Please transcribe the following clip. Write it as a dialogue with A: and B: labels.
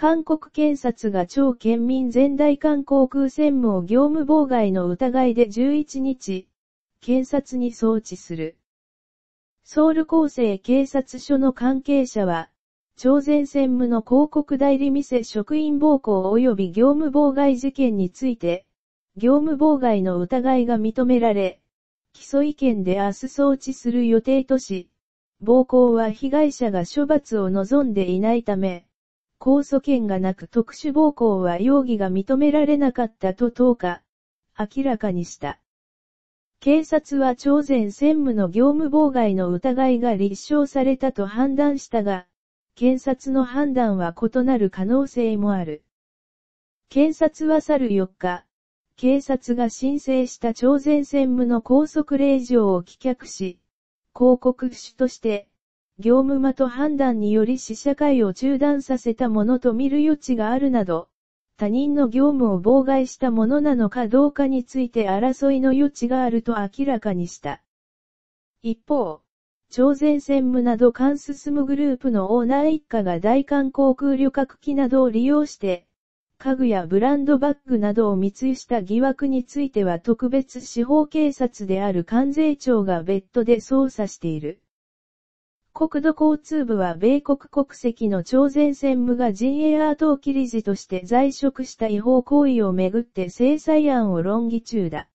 A: 韓国検察が超県民全大韓航空専務を業務妨害の疑いで11日、検察に送致する。ソウル厚生警察署の関係者は、朝鮮専務の広告代理店職員暴行及び業務妨害事件について、業務妨害の疑いが認められ、基礎意見で明日送致する予定とし、暴行は被害者が処罰を望んでいないため、控訴権がなく特殊暴行は容疑が認められなかったと10日、明らかにした。警察は朝鮮専務の業務妨害の疑いが立証されたと判断したが、検察の判断は異なる可能性もある。検察は去る4日、警察が申請した朝鮮専務の拘束令状を棄却し、広告主として、業務間と判断により死写会を中断させたものと見る余地があるなど、他人の業務を妨害したものなのかどうかについて争いの余地があると明らかにした。一方、朝鮮専務など関進むグループのオーナー一家が大韓航空旅客機などを利用して、家具やブランドバッグなどを密輸した疑惑については特別司法警察である関税庁が別途で捜査している。国土交通部は米国国籍の朝鮮専務が JAR 東規理事として在職した違法行為をめぐって制裁案を論議中だ。